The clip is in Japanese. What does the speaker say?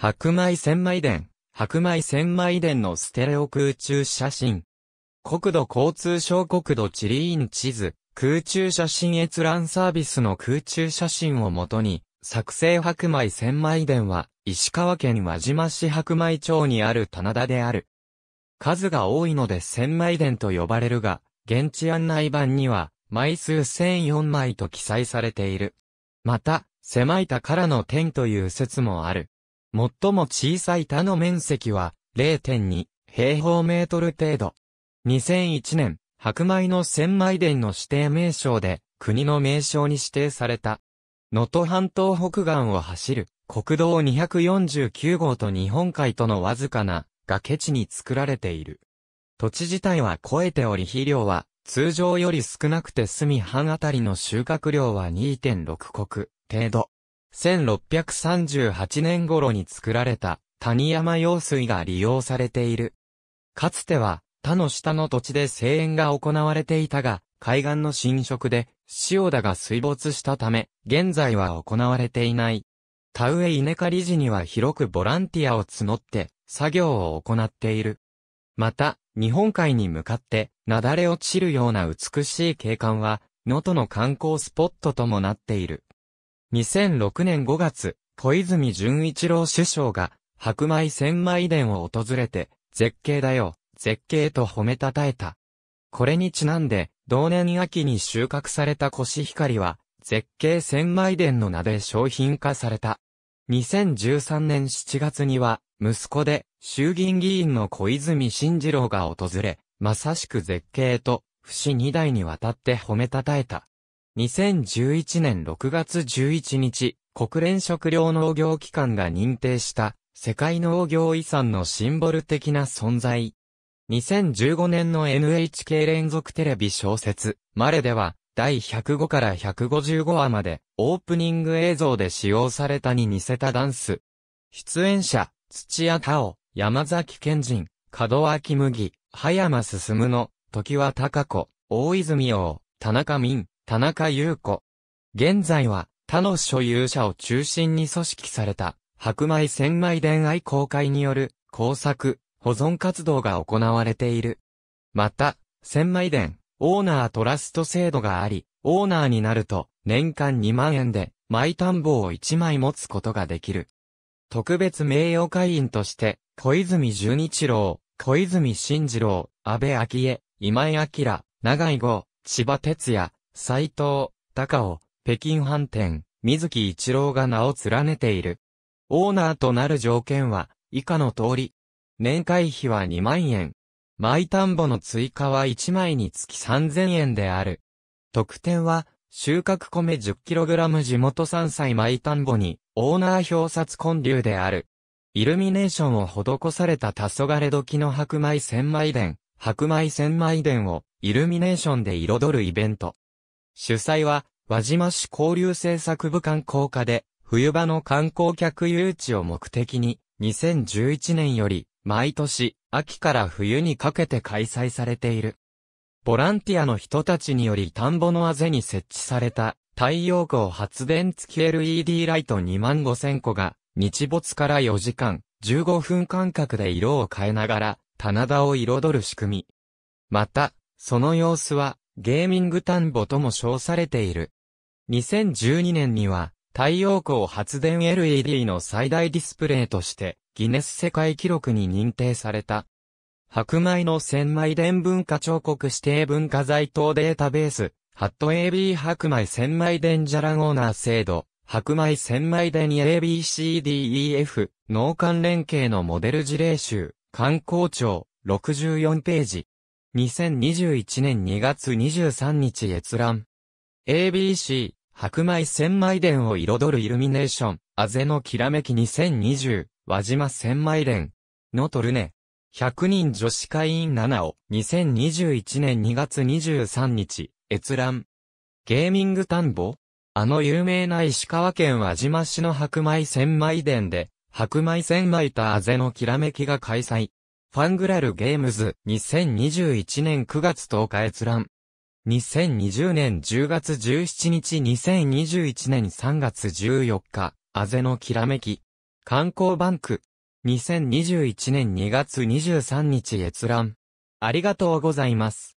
白米千枚伝、白米千枚伝のステレオ空中写真。国土交通省国土地理院地図、空中写真閲覧サービスの空中写真をもとに、作成白米千枚伝は、石川県輪島市白米町にある棚田である。数が多いので千枚伝と呼ばれるが、現地案内版には、枚数1004枚と記載されている。また、狭い宝の天という説もある。最も小さい他の面積は0.2平方メートル程度。2001年、白米の千枚田の指定名称で国の名称に指定された。能登半島北岸を走る国道249号と日本海とのわずかな崖地に作られている。土地自体は超えており肥料は通常より少なくて隅半あたりの収穫量は2.6国程度。1638年頃に作られた谷山用水が利用されている。かつては他の下の土地で声援が行われていたが、海岸の浸食で塩田が水没したため、現在は行われていない。田植え稲刈り時には広くボランティアを募って作業を行っている。また、日本海に向かって雪崩落ちるような美しい景観は、能登の観光スポットともなっている。2006年5月、小泉純一郎首相が、白米千枚殿を訪れて、絶景だよ、絶景と褒めたたえた。これにちなんで、同年秋に収穫されたコシヒカリは、絶景千枚殿の名で商品化された。2013年7月には、息子で衆議院議員の小泉進次郎が訪れ、まさしく絶景と、不死二代にわたって褒めたたえた。2011年6月11日、国連食糧農業機関が認定した世界農業遺産のシンボル的な存在。2015年の NHK 連続テレビ小説、マレでは、第105から155話まで、オープニング映像で使用されたに似せたダンス。出演者、土屋太鳳、山崎賢人、門脇麦、葉山進の、時は高子、大泉洋、田中民、田中優子。現在は、他の所有者を中心に組織された、白米千枚伝愛公開による、工作、保存活動が行われている。また、千枚伝、オーナートラスト制度があり、オーナーになると、年間2万円で、毎田んぼを1枚持つことができる。特別名誉会員として、小泉純一郎、小泉慎次郎、安倍昭恵、今井明、長井豪、千葉哲也、斎藤、高尾、北京飯店、水木一郎が名を連ねている。オーナーとなる条件は、以下の通り。年会費は2万円。毎田んぼの追加は1枚につき3000円である。特典は、収穫米 10kg 地元山菜毎田んぼに、オーナー表札混流である。イルミネーションを施された黄昏時の白米千枚伝、白米千枚伝をイルミネーションで彩るイベント。主催は、輪島市交流政策部観光課で、冬場の観光客誘致を目的に、2011年より、毎年、秋から冬にかけて開催されている。ボランティアの人たちにより田んぼのあぜに設置された、太陽光発電付き LED ライト2万5000個が、日没から4時間、15分間隔で色を変えながら、棚田を彩る仕組み。また、その様子は、ゲーミング田んぼとも称されている。2012年には、太陽光発電 LED の最大ディスプレイとして、ギネス世界記録に認定された。白米の千枚伝文化彫刻指定文化財等データベース、ハット AB 白米千枚伝ジャランオーナー制度、白米千枚伝 ABCDEF、農館連携のモデル事例集、観光庁、64ページ。2021年2月23日閲覧。ABC、白米千枚伝を彩るイルミネーション、あぜのきらめき2020、和島千枚伝のトルネ。100人女子会員7を2021年2月23日、閲覧。ゲーミング田んぼあの有名な石川県輪島市の白米千枚伝で、白米千枚とあぜのきらめきが開催。ファングラルゲームズ、2021年9月10日閲覧。2020年10月17日2021年3月14日、あぜのきらめき。観光バンク。2021年2月23日閲覧。ありがとうございます。